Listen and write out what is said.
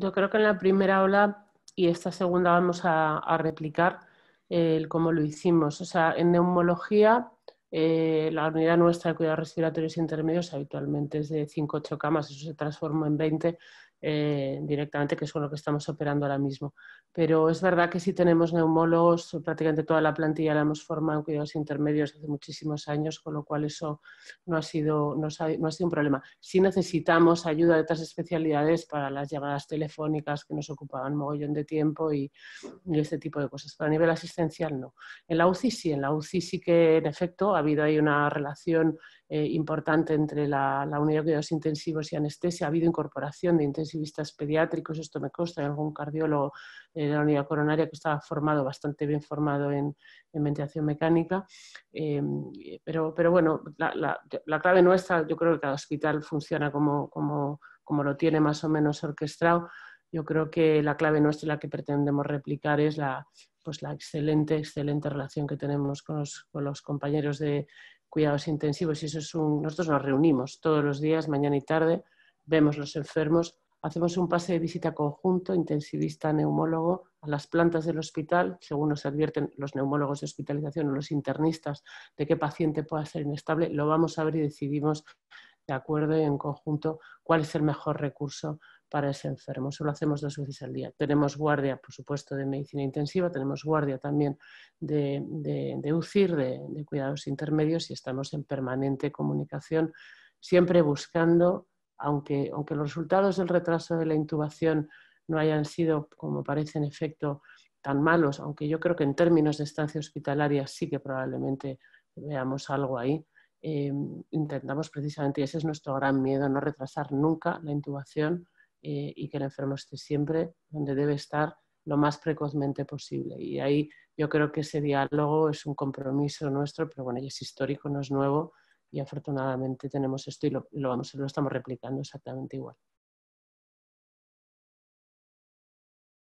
yo creo que en la primera ola y esta segunda vamos a, replicar el cómo lo hicimos. O sea, en neumología, eh, la unidad nuestra de cuidados respiratorios intermedios habitualmente es de 5-8 camas, eso se transformó en 20 eh, directamente, que es con lo que estamos operando ahora mismo. Pero es verdad que sí tenemos neumólogos, prácticamente toda la plantilla la hemos formado en cuidados intermedios hace muchísimos años, con lo cual eso no ha sido, no ha, sido un problema. Sí necesitamos ayuda de otras especialidades para las llamadas telefónicas que nos ocupaban mogollón de tiempo y, y, este tipo de cosas, pero a nivel asistencial no. En la UCI sí, en la UCI sí que en efecto ha habido ahí una relación eh, importante entre la, unidad de cuidados intensivos y anestesia. Ha habido incorporación de intensivistas pediátricos, esto me consta, y algún cardiólogo eh, de la unidad coronaria que estaba formado, bastante bien formado en, ventilación mecánica. Em, pero, pero, bueno, la, clave nuestra, yo creo que cada hospital funciona como, como, como lo tiene más o menos orquestado. Yo creo que la clave nuestra y la que pretendemos replicar es la, pues la excelente, excelente relación que tenemos con los, con los compañeros de, cuidados intensivos y eso es un... Nosotros nos reunimos todos los días, mañana y tarde, vemos los enfermos, hacemos un pase de visita conjunto, intensivista, neumólogo, a las plantas del hospital, según nos advierten los neumólogos de hospitalización o los internistas de qué paciente pueda ser inestable, lo vamos a ver y decidimos de acuerdo y en conjunto cuál es el mejor recurso para ese enfermo. Solo hacemos dos veces al día. Tenemos guardia, por supuesto, de medicina intensiva, tenemos guardia también de, de, UCIR, de, cuidados intermedios y estamos en permanente comunicación, siempre buscando, aunque, aunque los resultados del retraso de la intubación no hayan sido, como parece en efecto, tan malos, aunque yo creo que en términos de estancia hospitalaria sí que probablemente veamos algo ahí. Eh, intentamos precisamente, y ese es nuestro gran miedo, no retrasar nunca la intubación eh, y que el enfermo esté siempre donde debe estar lo más precozmente posible. Y ahí yo creo que ese diálogo es un compromiso nuestro, pero bueno, ya es histórico, no es nuevo y afortunadamente tenemos esto y lo, vamos, lo estamos replicando exactamente igual.